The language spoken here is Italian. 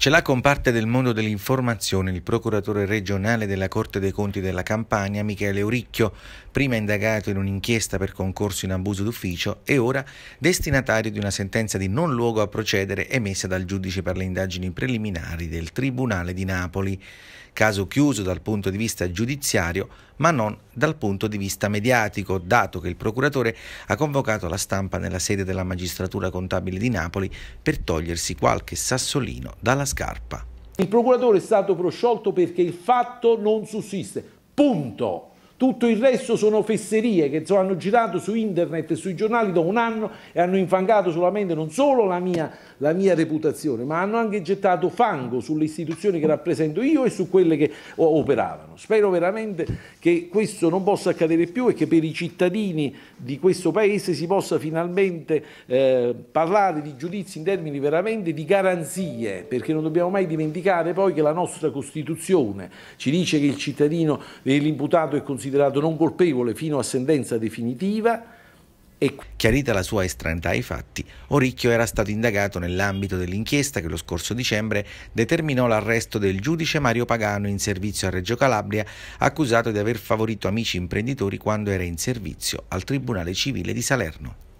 Ce l'ha con parte del mondo dell'informazione il procuratore regionale della Corte dei Conti della Campania, Michele Uricchio, prima indagato in un'inchiesta per concorso in abuso d'ufficio e ora destinatario di una sentenza di non luogo a procedere emessa dal giudice per le indagini preliminari del Tribunale di Napoli caso chiuso dal punto di vista giudiziario, ma non dal punto di vista mediatico, dato che il procuratore ha convocato la stampa nella sede della magistratura contabile di Napoli per togliersi qualche sassolino dalla scarpa. Il procuratore è stato prosciolto perché il fatto non sussiste. Punto. Tutto il resto sono fesserie che hanno girato su internet e sui giornali da un anno e hanno infangato solamente non solo la mia, la mia reputazione, ma hanno anche gettato fango sulle istituzioni che rappresento io e su quelle che operavano. Spero veramente che questo non possa accadere più e che per i cittadini di questo Paese si possa finalmente eh, parlare di giudizi in termini veramente di garanzie, perché non dobbiamo mai dimenticare poi che la nostra Costituzione ci dice che il cittadino, e l'imputato è considerato considerato non colpevole fino a sentenza definitiva. E... Chiarita la sua estraneità ai fatti, Oricchio era stato indagato nell'ambito dell'inchiesta che lo scorso dicembre determinò l'arresto del giudice Mario Pagano in servizio a Reggio Calabria, accusato di aver favorito amici imprenditori quando era in servizio al Tribunale Civile di Salerno.